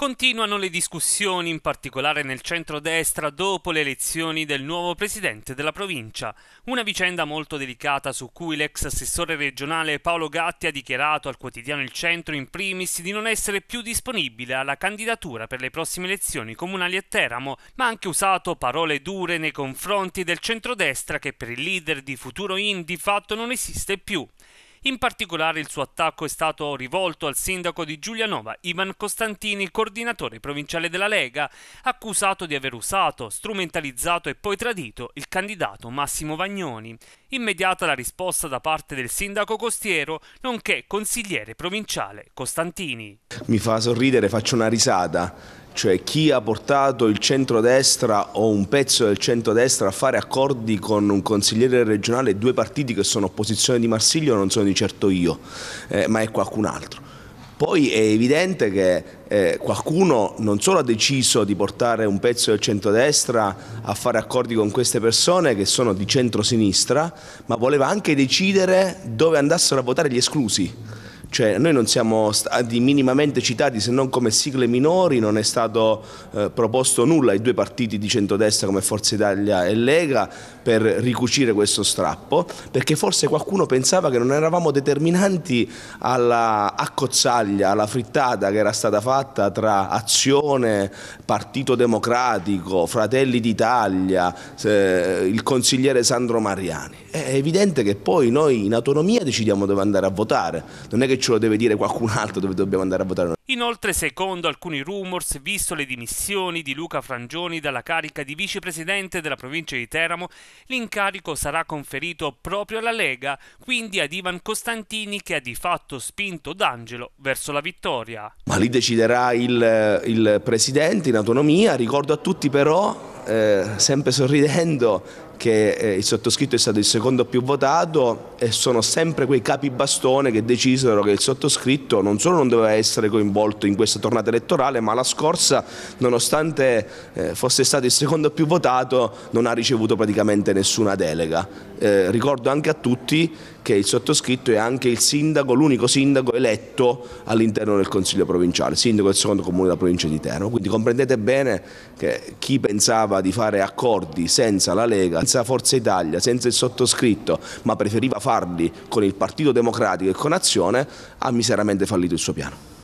Continuano le discussioni, in particolare nel centrodestra, dopo le elezioni del nuovo presidente della provincia. Una vicenda molto delicata su cui l'ex assessore regionale Paolo Gatti ha dichiarato al quotidiano Il Centro in primis di non essere più disponibile alla candidatura per le prossime elezioni comunali a Teramo, ma ha anche usato parole dure nei confronti del centrodestra che per il leader di Futuro In di fatto non esiste più. In particolare il suo attacco è stato rivolto al sindaco di Giulianova, Ivan Costantini, coordinatore provinciale della Lega, accusato di aver usato, strumentalizzato e poi tradito il candidato Massimo Vagnoni. Immediata la risposta da parte del sindaco costiero, nonché consigliere provinciale Costantini. Mi fa sorridere, faccio una risata cioè chi ha portato il centrodestra o un pezzo del centrodestra a fare accordi con un consigliere regionale e due partiti che sono opposizione di Marsiglio non sono di certo io, eh, ma è qualcun altro. Poi è evidente che eh, qualcuno non solo ha deciso di portare un pezzo del centrodestra a fare accordi con queste persone che sono di centrosinistra, ma voleva anche decidere dove andassero a votare gli esclusi. Cioè, noi non siamo stati minimamente citati se non come sigle minori, non è stato eh, proposto nulla ai due partiti di centrodestra come Forza Italia e Lega per ricucire questo strappo, perché forse qualcuno pensava che non eravamo determinanti alla accozzaglia, alla frittata che era stata fatta tra Azione, Partito Democratico, Fratelli d'Italia, eh, il consigliere Sandro Mariani. È evidente che poi noi in autonomia decidiamo dove andare a votare, non è che ce lo deve dire qualcun altro dove dobbiamo andare a votare. Inoltre, secondo alcuni rumors, visto le dimissioni di Luca Frangioni dalla carica di vicepresidente della provincia di Teramo, l'incarico sarà conferito proprio alla Lega, quindi ad Ivan Costantini che ha di fatto spinto D'Angelo verso la vittoria. Ma lì deciderà il, il presidente in autonomia, ricordo a tutti però eh, sempre sorridendo che eh, il sottoscritto è stato il secondo più votato e sono sempre quei capi bastone che decisero che il sottoscritto non solo non doveva essere coinvolto in questa tornata elettorale, ma la scorsa, nonostante eh, fosse stato il secondo più votato, non ha ricevuto praticamente nessuna delega. Eh, ricordo anche a tutti che il sottoscritto è anche il sindaco, l'unico sindaco eletto all'interno del Consiglio provinciale, sindaco del secondo comune della provincia di Terno. Quindi comprendete bene che chi pensava di fare accordi senza la Lega, senza Forza Italia, senza il sottoscritto, ma preferiva fare farli con il Partito Democratico e con Azione, ha miseramente fallito il suo piano.